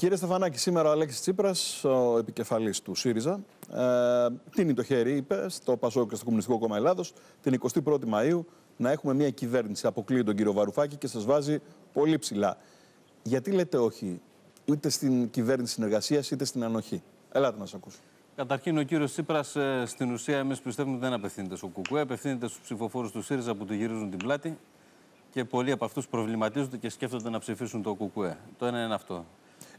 Κύριε Στεφανάκη, σήμερα ο Αλέξης Τσίπρας, ο επικεφαλής του ΣΥΡΙΖΑ, ε, τίνει το χέρι, είπε, στο Πασόκ και στο Κομμουνιστικό Κόμμα Ελλάδος, την 21η Μαου να έχουμε μια κυβέρνηση. Αποκλείει τον κύριο Βαρουφάκη και σας βάζει πολύ ψηλά. Γιατί λέτε όχι, είτε στην κυβέρνηση συνεργασίας είτε στην ανοχή. Ελάτε να σας ακούσω. Καταρχήν, ο κύριος Τσίπρας ε, στην ουσία, εμείς πιστεύουμε δεν απευθύνεται στο Κουκουέ, απευθύνεται στους ψηφοφόρους του ΣΥΡΙΖΑ που του γυρίζουν την πλάτη και πολλοί από αυτούς προβληματίζονται και σκέφτονται να ψηφίσουν το Κουκουέ. Το ένα είναι αυτό.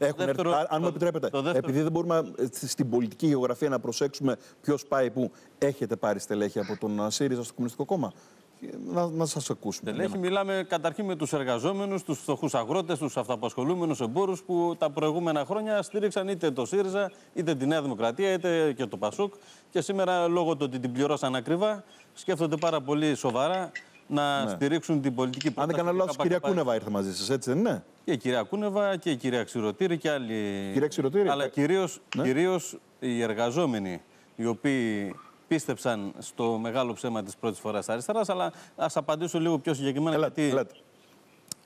Έχουν δεύτερο, έρθει, αν μου επιτρέπετε, επειδή δεν μπορούμε ε, στην πολιτική γεωγραφία να προσέξουμε ποιος πάει πού, έχετε πάρει στελέχη από τον ε, ΣΥΡΙΖΑ στο Κομμουνιστικό Κόμμα. Ε, να, να σας ακούσουμε. Τελέχη, μιλάμε καταρχήν με τους εργαζόμενους, τους φτωχούς αγρότες, τους αυτοαπασχολούμενους εμπόρους που τα προηγούμενα χρόνια στήριξαν είτε το ΣΥΡΙΖΑ, είτε τη Νέα Δημοκρατία, είτε και το ΠΑΣΟΚ. Και σήμερα, λόγω του ότι την πληρώσαν ακριβά, σκέφτονται πάρα πολύ σοβαρά να ναι. στηρίξουν την πολιτική πρόταση. Αν δεν κάνω λάθο, η κυρία Κούνεβα ήρθε μαζί σας, έτσι δεν είναι. Και η κυρία Κούνεβα και η κυρία Ξηροτήρη και άλλοι. Κυρία Ξηροτήρη. Αλλά ε, κυρίως ναι. κυρίως οι εργαζόμενοι οι οποίοι πίστεψαν στο μεγάλο ψέμα της πρώτης φοράς αριστεράς. Αλλά ας απαντήσω λίγο πιο συγκεκριμένα ελάτε,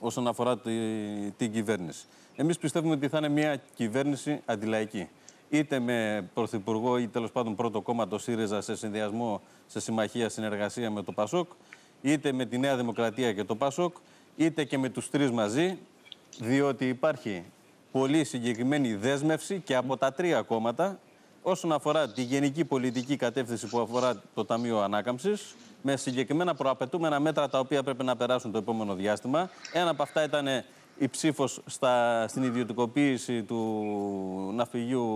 όσον αφορά τη, την κυβέρνηση. Εμείς πιστεύουμε ότι θα είναι μια κυβέρνηση αντιλαϊκή είτε με πρωθυπουργό ή τέλος πάντων πρώτο κόμμα το ΣΥΡΙΖΑ σε συνδυασμό, σε συμμαχία, συνεργασία με το ΠΑΣΟΚ, είτε με τη Νέα Δημοκρατία και το ΠΑΣΟΚ, είτε και με τους τρεις μαζί, διότι υπάρχει πολύ συγκεκριμένη δέσμευση και από τα τρία κόμματα όσον αφορά τη γενική πολιτική κατεύθυνση που αφορά το Ταμείο Ανάκαμψης, με συγκεκριμένα προαπαιτούμενα μέτρα τα οποία πρέπει να περάσουν το επόμενο διάστημα. Ένα από αυτά ήταν η ψήφος στην ιδιωτικοποίηση του ναυπηγείου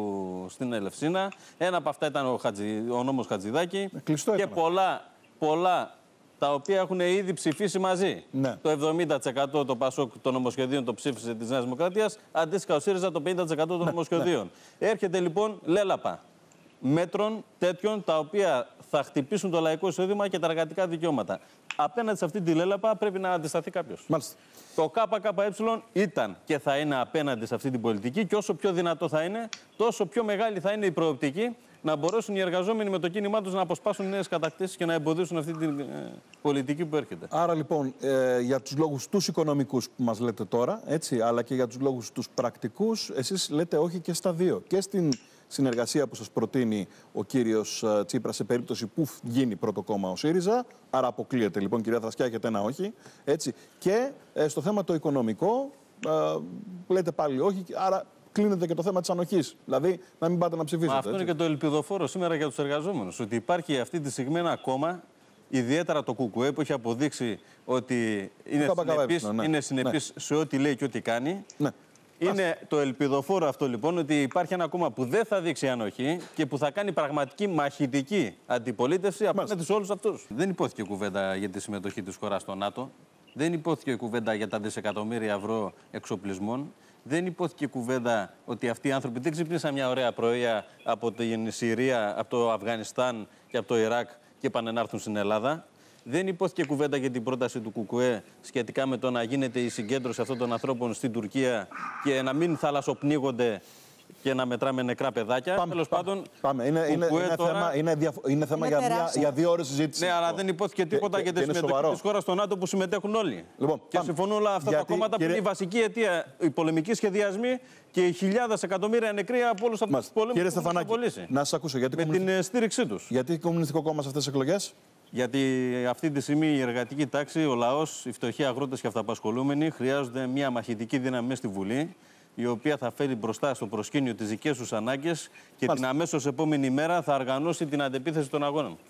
στην Ελευσίνα. Ένα από αυτά ήταν ο, Χατζη, ο Χατζηδάκη. Ε, και πολλά, πολλά τα οποία έχουν ήδη ψηφίσει μαζί. Ναι. Το 70% το Πασόκ των νομοσχεδίων το ψήφισε της Νέας Δημοκρατίας, αντίστοιχα ο ΣΥΡΙΖΑ το 50% των ναι, νομοσχεδίων. Ναι. Έρχεται λοιπόν λέλαπα μέτρων τέτοιων τα οποία θα χτυπήσουν το λαϊκό εισόδημα και τα εργατικά δικαιώματα. Απέναντι σε αυτή τη λέλαπα πρέπει να αντισταθεί κάποιος. Το ΚΚΕ ήταν και θα είναι απέναντι σε αυτή την πολιτική και όσο πιο δυνατό θα είναι, τόσο πιο μεγάλη θα είναι η προοπτική να μπορέσουν οι εργαζόμενοι με το κίνημά τους να αποσπάσουν νέες κατακτήσεις και να εμποδίσουν αυτή την ε, πολιτική που έρχεται. Άρα λοιπόν, ε, για τους λόγους τους οικονομικούς που μας λέτε τώρα, έτσι, αλλά και για τους λόγους τους πρακτικούς, εσείς λέτε όχι και στα δύο. Και στην συνεργασία που σας προτείνει ο κύριος ε, Τσίπρας σε περίπτωση που γίνει πρώτο κόμμα ο ΣΥΡΙΖΑ. Άρα αποκλείεται λοιπόν, κυρία Θρασκιά, έχετε ένα όχι. Έτσι. Και στο θέμα το οικονομικό, ε, λέτε πάλι όχι. Άρα κλείνεται και το θέμα της ανοχής. Δηλαδή να μην πάτε να ψηφίσετε. Μα αυτό είναι και το ελπιδοφόρο σήμερα για τους εργαζόμενους. Ότι υπάρχει αυτή τη στιγμή ένα κόμμα, ιδιαίτερα το ΚΚΕ, που έχει αποδείξει ότι είναι ναι, ναι. συνεπής, ναι. σε ό,τι λέει και ό,τι κάνει. Ναι. Είναι το ελπιδοφόρο αυτό λοιπόν ότι υπάρχει ένα κόμμα που δεν θα δείξει ανοχή και που θα κάνει πραγματική μαχητική αντιπολίτευση απέναντι σε όλους αυτούς. Δεν υπόθηκε κουβέντα για τη συμμετοχή της χώρας στο ΝΑΤΟ. Δεν υπόθηκε κουβέντα για τα δισεκατομμύρια ευρώ εξοπλισμών δεν υπόθηκε κουβέντα ότι αυτοί οι άνθρωποι δεν ξυπνήσαν μια ωραία πρωία από την Συρία, από το Αφγανιστάν και από το Ιράκ και πάνε να έρθουν στην Ελλάδα. Δεν υπόθηκε κουβέντα για την πρόταση του Κουκουέ σχετικά με το να γίνεται η συγκέντρωση αυτών των ανθρώπων στην Τουρκία και να μην θαλασσοπνίγονται και να μετράμε νεκρά παιδάκια. Πάμε, Τέλος πάμε, πάντων, πάμε. Είναι, είναι, είναι, θέμα, είναι, δια, είναι θέμα για, μια, για δύο ώρες συζήτηση. Ναι, αλλά δεν υπόθηκε τίποτα και, για τη συμμετοχή της χώρας στο ΝΑΤΟ που συμμετέχουν όλοι. Λοιπόν, και συμφωνούν όλα αυτά Γιατί, τα κόμματα κύριε... που είναι η βασική αιτία, οι πολεμικοί σχεδιασμοί και οι χιλιάδες εκατομμύρια νεκροί από όλους αυτούς τους πολέμους που έχουν απολύσει. Να σας ακούσω. Γιατί με την ε, στήριξή τους. Γιατί κομμουνιστικό κόμμα σε αυτές τις εκλογές. Γιατί αυτή τη στιγμή η εργατική τάξη, ο λαός, οι φτωχοί αγρότες και αυταπασχολούμενοι χρειάζονται μια μαχητική δύναμη στη Βουλή η οποία θα φέρει μπροστά στο προσκήνιο τις δικές τους ανάγκες και την αμέσως επόμενη μέρα θα οργανώσει την αντεπίθεση των αγώνων.